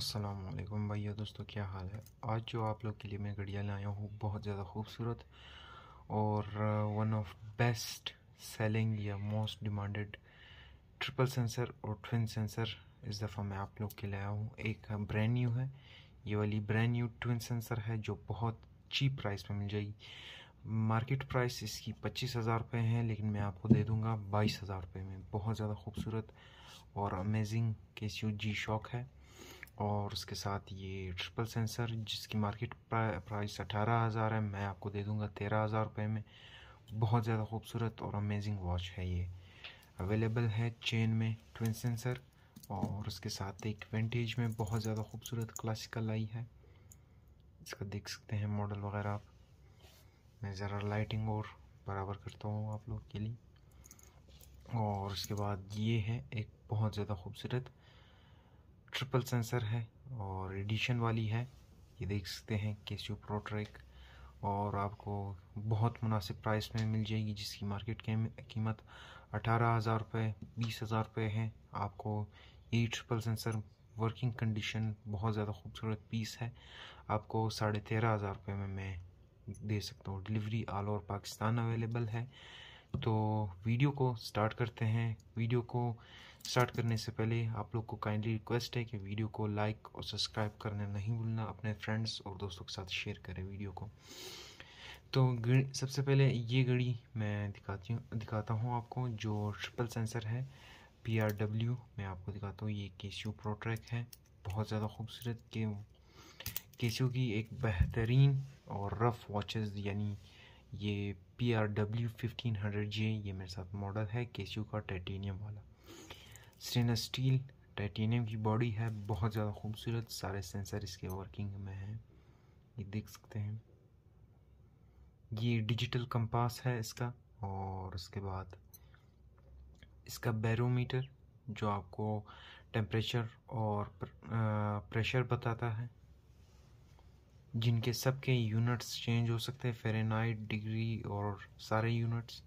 असलम भैया दोस्तों क्या हाल है आज जो आप लोग के लिए मैं घड़िया लाया हूँ बहुत ज़्यादा खूबसूरत और वन ऑफ बेस्ट सेलिंग या मोस्ट डिमांडेड ट्रिपल सेंसर और ट्विन सेंसर इस दफ़ा मैं आप लोग के लिए आया हूँ एक ब्रांड न्यू है ये वाली ब्रांड न्यू ट्विन सेंसर है जो बहुत चीप प्राइस में मिल जाएगी मार्केट प्राइस इसकी पच्चीस हज़ार रुपये है लेकिन मैं आपको दे दूँगा बाईस हज़ार रुपये में बहुत ज़्यादा खूबसूरत और अमेजिंग केसियो जी शॉक है और उसके साथ ये ट्रिपल सेंसर जिसकी मार्केट प्राइस अठारह हज़ार है मैं आपको दे दूँगा तेरह हज़ार रुपये में बहुत ज़्यादा खूबसूरत और अमेजिंग वॉच है ये अवेलेबल है चेन में ट्विन सेंसर और उसके साथ एक वेंटेज में बहुत ज़्यादा खूबसूरत क्लासिकल आई है इसका देख सकते हैं मॉडल वगैरह आप मैं ज़रा लाइटिंग और बराबर करता हूँ आप लोग के लिए और उसके बाद ये है एक बहुत ज़्यादा खूबसूरत ट्रिपल सेंसर है और एडिशन वाली है ये देख सकते हैं केसियो प्रो और आपको बहुत मुनासिब प्राइस में मिल जाएगी जिसकी मार्केट कीमत अठारह हज़ार रुपये बीस हज़ार रुपये है आपको ये ट्रिपल सेंसर वर्किंग कंडीशन बहुत ज़्यादा खूबसूरत पीस है आपको साढ़े तेरह हज़ार रुपये में मैं दे सकता हूँ delivery all over Pakistan available है तो वीडियो को स्टार्ट करते हैं वीडियो को स्टार्ट करने से पहले आप लोग को काइंडली रिक्वेस्ट है कि वीडियो को लाइक और सब्सक्राइब करना नहीं भूलना अपने फ्रेंड्स और दोस्तों के साथ शेयर करें वीडियो को तो सबसे पहले ये घड़ी मैं दिखाती हूँ दिखाता हूँ आपको जो ट्रिपल सेंसर है पी आर डब्ल्यू मैं आपको दिखाता हूँ ये केशियो प्रोट्रैक है बहुत ज़्यादा खूबसूरत के केशियो की एक बेहतरीन और रफ़ वॉचेस यानी ये P R W fifteen hundred J ये मेरे साथ मॉडल है केशू का टाइटेनियम वाला स्टेनलेस स्टील टाइटेनियम की बॉडी है बहुत ज़्यादा खूबसूरत सारे सेंसर इसके वर्किंग में हैं ये देख सकते हैं ये डिजिटल कंपास है इसका और उसके बाद इसका बैरोमीटर जो आपको टेम्परेचर और प्रेशर बताता है जिनके सबके यूनिट्स चेंज हो सकते हैं फेरेनाइट डिग्री और सारे यूनिट्स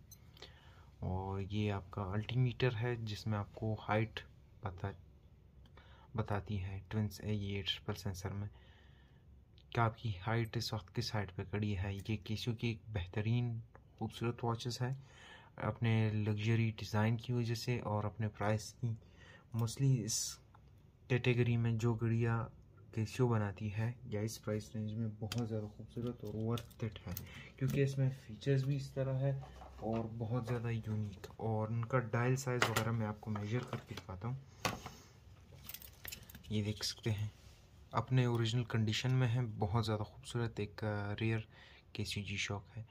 और ये आपका अल्टीमीटर है जिसमें आपको हाइट पता बताती है ट्विंस ए ये ट्रिपल सेंसर में कि आपकी हाइट इस वक्त किस हाइट पर खड़ी है ये केसियो की एक बेहतरीन खूबसूरत वॉचेस है अपने लग्जरी डिज़ाइन की वजह से और अपने प्राइस की मोस्टली इस कैटेगरी में जो गड़िया केशियो बनाती है या इस प्राइस रेंज में बहुत ज़्यादा खूबसूरत और वर्थ इट है क्योंकि इसमें फीचर्स भी इस तरह है और बहुत ज़्यादा यूनिक और उनका डायल साइज़ वगैरह मैं आपको मेजर करके दिखाता हूँ ये देख सकते हैं अपने ओरिजिनल कंडीशन में है बहुत ज़्यादा खूबसूरत एक रेयर के सी जी शॉक है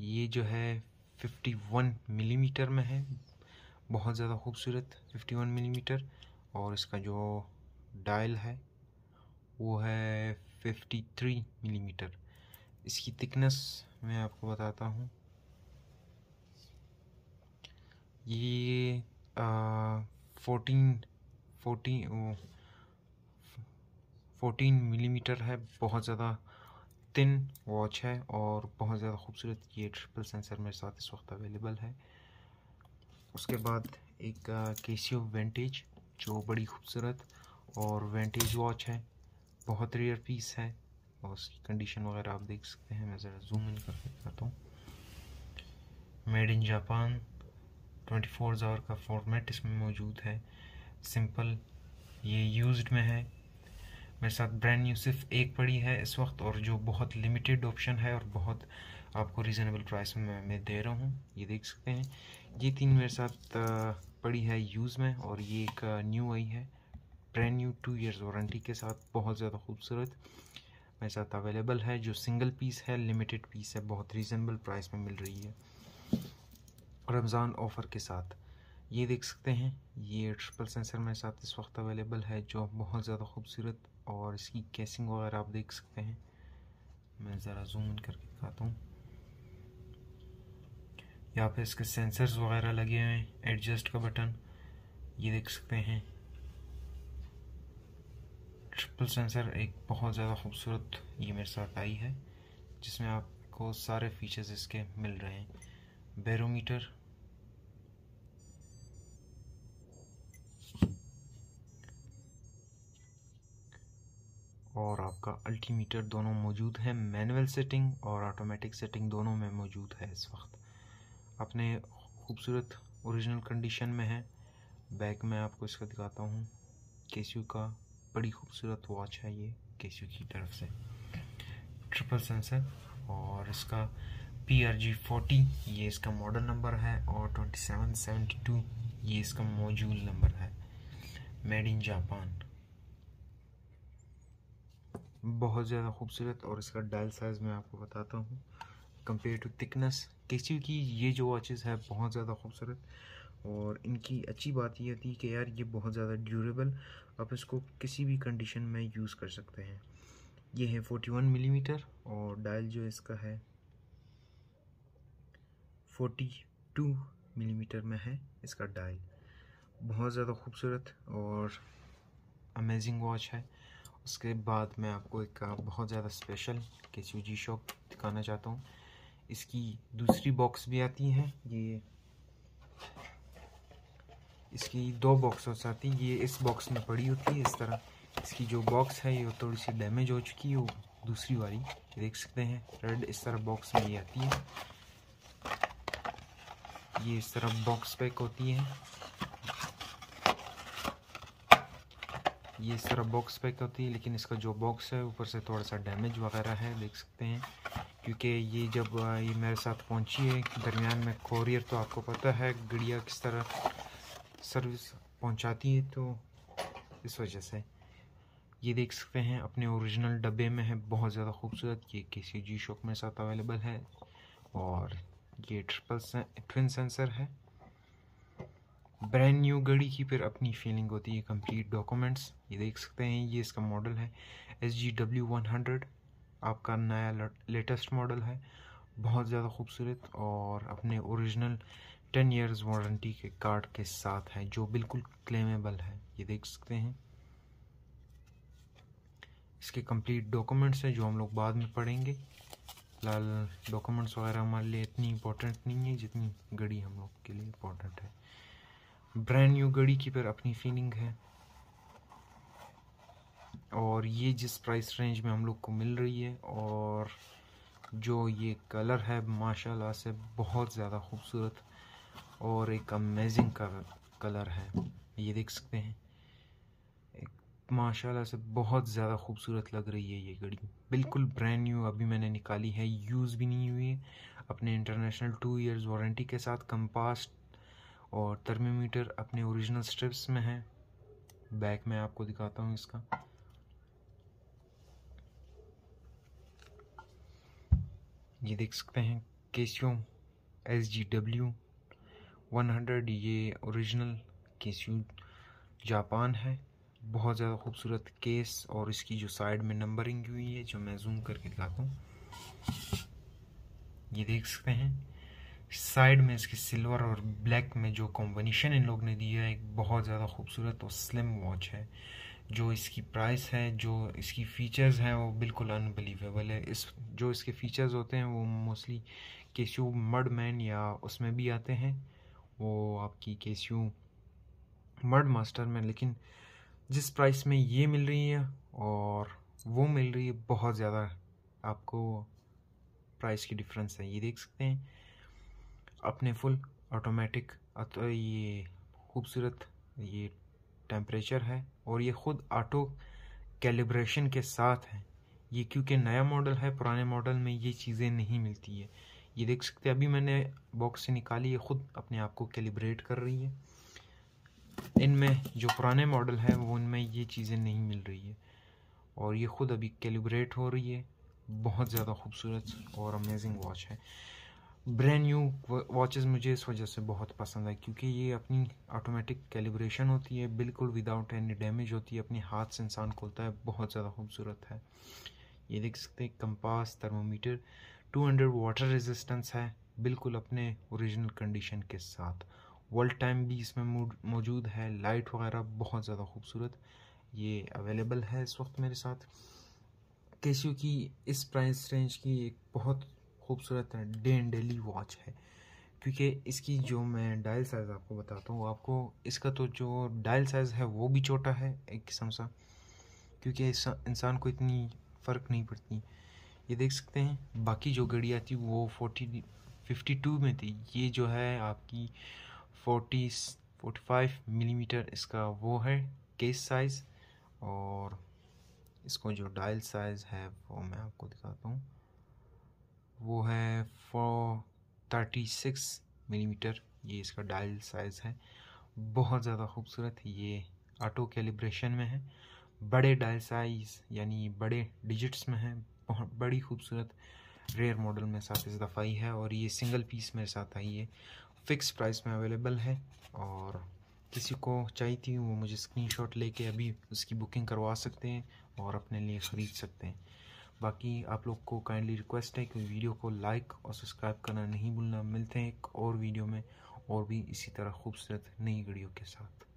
ये जो है 51 मिलीमीटर mm में है बहुत ज़्यादा खूबसूरत 51 मिलीमीटर mm और इसका जो डायल है वो है 53 मिलीमीटर इसकी थिकनेस मैं आपको बताता हूँ ये फोटीन फोर्टीन फोर्टीन मिलीमीटर है बहुत ज़्यादा तिन वॉच है और बहुत ज़्यादा खूबसूरत ये ट्रिपल सेंसर मेरे साथ इस वक्त अवेलेबल है उसके बाद एक केसियो वेंटेज जो बड़ी खूबसूरत और वेंटेज वॉच है बहुत रेयर पीस है और उसकी कंडीशन वगैरह आप देख सकते हैं मैं ज़रा जूम इन करके दिखाता हूँ made in Japan twenty four ज़ावर का फॉर्मेट इसमें मौजूद है सिंपल ये यूज्ड में है मेरे साथ ब्रांड न्यू सिर्फ एक पड़ी है इस वक्त और जो बहुत लिमिटेड ऑप्शन है और बहुत आपको रीज़नेबल प्राइस में मैं दे रहा हूँ ये देख सकते हैं ये तीन मेरे साथ पड़ी है यूज़ में और ये एक न्यू आई है brand new two years warranty के साथ बहुत ज़्यादा खूबसूरत मेरे साथ अवेलेबल है जो सिंगल पीस है लिमिटेड पीस है बहुत रीज़नेबल प्राइस में मिल रही है रमज़ान ऑफ़र के साथ ये देख सकते हैं ये ट्रिपल सेंसर मेरे साथ इस वक्त अवेलेबल है जो बहुत ज़्यादा खूबसूरत और इसकी कैसिंग वगैरह आप देख सकते हैं मैं ज़रा जूम इन करके दिखाता हूँ यहाँ पे इसके सेंसर्स वगैरह लगे हुए हैं एडजस्ट का बटन ये देख सकते हैं ट्रिपल सेंसर एक बहुत ज़्यादा खूबसूरत ये मेरे साथ आई है जिसमें आपको सारे फीचर्स इसके मिल रहे हैं बैरोमीटर और आपका अल्टीमीटर दोनों मौजूद है मैनुअल सेटिंग और ऑटोमेटिक सेटिंग दोनों में मौजूद है इस वक्त अपने खूबसूरत ओरिजिनल कंडीशन में है बैक में आपको इसका दिखाता हूँ केस्यू का बड़ी खूबसूरत वॉच है ये केशू की तरफ से ट्रिपल सेंसर और इसका पी आर जी फोर्टी ये इसका मॉडल नंबर है और ट्वेंटी सेवन सेवेंटी टू ये इसका मॉड्यूल नंबर है मेड इन जापान बहुत ज़्यादा खूबसूरत और इसका डायल साइज़ मैं आपको बताता हूँ कंपेयर टू थिकनेस केसी की ये जो वॉचेज़ है बहुत ज़्यादा खूबसूरत और इनकी अच्छी बात यह थी कि यार ये बहुत ज़्यादा ड्यूरेबल आप इसको किसी भी कंडीशन में यूज़ कर सकते हैं ये है 41 मिलीमीटर और डायल जो इसका है 42 मिलीमीटर में है इसका डायल बहुत ज़्यादा खूबसूरत और अमेजिंग वॉच है उसके बाद मैं आपको एक बहुत ज़्यादा स्पेशल के सी जी शॉप दिखाना चाहता हूँ इसकी दूसरी बॉक्स भी आती है ये इसकी दो बॉक्स हो जाती ये इस बॉक्स में पड़ी होती है इस तरह इसकी जो बॉक्स है ये थोड़ी सी डैमेज हो चुकी है वो दूसरी वाली देख सकते हैं रेड इस तरह बॉक्स में ये आती है ये इस तरह बॉक्स पैक होती है ये इस तरह बॉक्स पैक होती है लेकिन इसका जो बॉक्स है ऊपर से थोड़ा सा डैमेज वगैरह है देख सकते हैं क्योंकि ये जब ये मेरे साथ पहुंची है दरमियान में कोरियर तो आपको पता है गुड़िया किस तरह सर्विस पहुंचाती है तो इस वजह से ये देख सकते हैं अपने ओरिजिनल डब्बे में है बहुत ज़्यादा खूबसूरत ये किसी जी शॉक में साथ अवेलेबल है और ये ट्रिपल ट्विन सेंसर है ब्रांड न्यू गाड़ी की फिर अपनी फीलिंग होती है कंप्लीट डॉक्यूमेंट्स ये देख सकते हैं ये इसका मॉडल है S G W one hundred आपका नया लेटेस्ट मॉडल है बहुत ज़्यादा खूबसूरत और अपने ओरिजिनल टेन ईयर्स वारंटी के कार्ड के साथ है जो बिल्कुल क्लेमेबल है ये देख सकते हैं इसके कंप्लीट डॉक्यूमेंट्स हैं जो हम लोग बाद में पढ़ेंगे फिलहाल डॉक्यूमेंट्स वगैरह हमारे लिए इतनी इम्पोर्टेंट नहीं है जितनी घड़ी हम लोग के लिए इम्पोर्टेंट है ब्रांड न्यू घड़ी की पर अपनी फीलिंग है और ये जिस प्राइस रेंज में हम लोग को मिल रही है और जो ये कलर है माशाल्लाह से बहुत ज़्यादा खूबसूरत और एक अमेजिंग कलर है ये देख सकते हैं एक माशाल्लाह से बहुत ज़्यादा खूबसूरत लग रही है ये घड़ी बिल्कुल ब्रांड न्यू अभी मैंने निकाली है यूज़ भी नहीं हुई है अपने इंटरनेशनल टू इयर्स वारंटी के साथ कंपास और थर्मीमीटर अपने ओरिजिनल स्ट्रिप्स में है बैक में आपको दिखाता हूँ इसका ये देख सकते हैं केसियो एस जी डब्ल्यू 100 ये ओरिजिनल केस्यू जापान है बहुत ज़्यादा खूबसूरत केस और इसकी जो साइड में नंबरिंग हुई है जो मैं जूम करके दिखाता हूँ ये देख सकते हैं साइड में इसके सिल्वर और ब्लैक में जो कॉम्बिनेशन इन लोग ने दिया है एक बहुत ज़्यादा खूबसूरत और स्लिम वॉच है जो इसकी प्राइस है जो इसकी फ़ीचर्स हैं वो बिल्कुल अनबिलीवेबल है इस जो इसके फ़ीचर्स होते हैं वो मोस्टली केशू मड मैन या उसमें भी आते हैं वो आपकी केसियो मर्ड मास्टर में लेकिन जिस प्राइस में ये मिल रही है और वो मिल रही है बहुत ज़्यादा आपको प्राइस की डिफरेंस है ये देख सकते हैं अपने फुल ऑटोमेटिक तो ये खूबसूरत ये टेम्परेचर है और ये ख़ुद ऑटो कैलिब्रेशन के साथ है ये क्योंकि नया मॉडल है पुराने मॉडल में ये चीज़ें नहीं मिलती है ये देख सकते हैं अभी मैंने बॉक्स से निकाली ये ख़ुद अपने आप को कैलिब्रेट कर रही है इनमें जो पुराने मॉडल हैं वो उनमें ये चीज़ें नहीं मिल रही है और ये ख़ुद अभी कैलिब्रेट हो रही है बहुत ज़्यादा खूबसूरत और अमेजिंग वॉच है ब्रैंड न्यू वॉचेस मुझे इस वजह से बहुत पसंद है क्योंकि ये अपनी ऑटोमेटिक कैलिब्रेशन होती है बिल्कुल विदाउट एनी डैमेज होती है अपने हाथ से इंसान खोलता है बहुत ज़्यादा खूबसूरत है ये देख सकते हैं कंपास थर्मोमीटर 200 वाटर रेजिस्टेंस है बिल्कुल अपने ओरिजिनल कंडीशन के साथ वर्ल्ड टाइम भी इसमें मौजूद है लाइट वगैरह बहुत ज़्यादा खूबसूरत ये अवेलेबल है इस वक्त मेरे साथ केशियो की इस प्राइस रेंज की एक बहुत खूबसूरत डे एंड डेली वॉच है क्योंकि इसकी जो मैं डायल साइज़ आपको बताता हूँ आपको इसका तो जो डायल साइज़ है वो भी छोटा है एक किस्म सा क्योंकि इंसान को इतनी फ़र्क नहीं पड़ती ये देख सकते हैं बाकी जो घड़ियाँ थी वो फोर्टी फिफ्टी टू में थी ये जो है आपकी फोर्टी फोर्टी फाइव मिलीमीटर इसका वो है केस साइज़ और इसको जो डायल साइज़ है वो मैं आपको दिखाता हूँ वो है फोर थर्टी सिक्स मिलीमीटर ये इसका डायल साइज़ है बहुत ज़्यादा खूबसूरत ये ऑटो कैलिब्रेशन में है बड़े डायल साइज़ यानी बड़े डिजिट्स में है और बड़ी खूबसूरत रेयर मॉडल मेरे साथ इस दफ़ा ही है और ये सिंगल पीस मेरे साथ आई है फ़िक्स प्राइस में अवेलेबल है और किसी को चाहिए थी वो मुझे स्क्रीनशॉट लेके अभी उसकी बुकिंग करवा सकते हैं और अपने लिए ख़रीद सकते हैं बाकी आप लोग को काइंडली रिक्वेस्ट है कि वीडियो को लाइक और सब्सक्राइब करना नहीं भूलना मिलते हैं एक और वीडियो में और भी इसी तरह खूबसूरत नई वीडियो के साथ